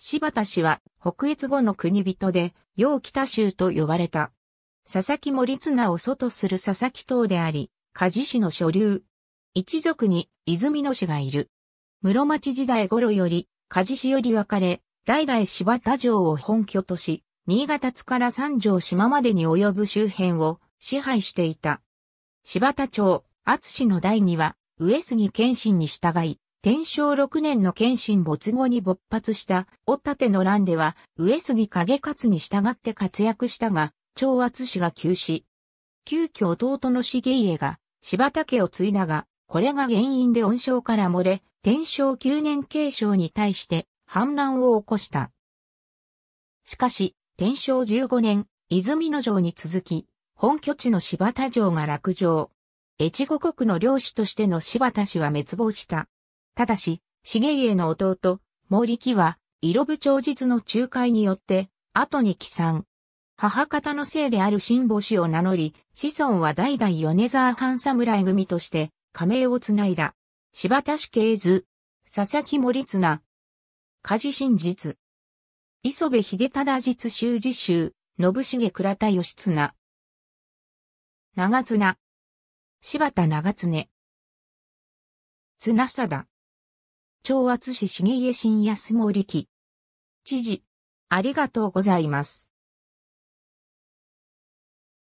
柴田氏は北越後の国人で、陽北州と呼ばれた。佐々木森綱を祖とする佐々木党であり、梶氏の所流。一族に泉野氏がいる。室町時代頃より、梶氏より分かれ、代々柴田城を本拠とし、新潟津から三条島までに及ぶ周辺を支配していた。柴田町、厚氏の代には、上杉謙信に従い、天正6年の謙信没後に勃発した、立ての乱では、上杉影勝に従って活躍したが、長圧氏が急死。急遽弟の重家が、柴田家を継いだが、これが原因で恩賞から漏れ、天正9年継承に対して、反乱を起こした。しかし、天正15年、泉野城に続き、本拠地の柴田城が落城。越後国の領主としての柴田氏は滅亡した。ただし、重家の弟、毛木は、色部長実の仲介によって、後に帰参。母方の姓である新母氏を名乗り、子孫は代々米沢藩侍組として、加盟をつないだ。柴田氏系図、佐々木森綱、梶真実、磯部秀忠実修辞集、信重倉田義綱、長綱、柴田長常、綱貞。長圧市重家新安森き知事、ありがとうございます。